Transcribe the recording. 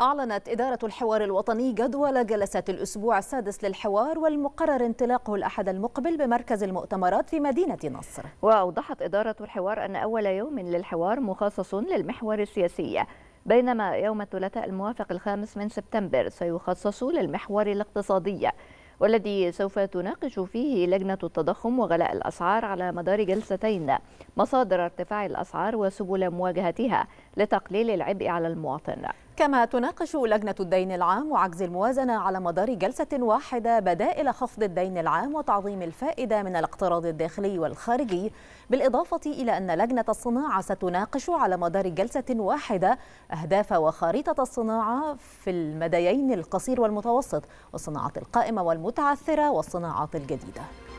أعلنت إدارة الحوار الوطني جدول جلسات الأسبوع السادس للحوار والمقرر انطلاقه الأحد المقبل بمركز المؤتمرات في مدينة نصر وأوضحت إدارة الحوار أن أول يوم للحوار مخصص للمحور السياسي بينما يوم الثلاثاء الموافق الخامس من سبتمبر سيخصص للمحور الاقتصادي والذي سوف تناقش فيه لجنة التضخم وغلاء الأسعار على مدار جلستين مصادر ارتفاع الأسعار وسبل مواجهتها لتقليل العبء على المواطن كما تناقش لجنة الدين العام وعجز الموازنة على مدار جلسة واحدة بدائل خفض الدين العام وتعظيم الفائدة من الاقتراض الداخلي والخارجي بالإضافة إلى أن لجنة الصناعة ستناقش على مدار جلسة واحدة أهداف وخريطة الصناعة في المديين القصير والمتوسط والصناعة القائمة والمتعثرة والصناعات الجديدة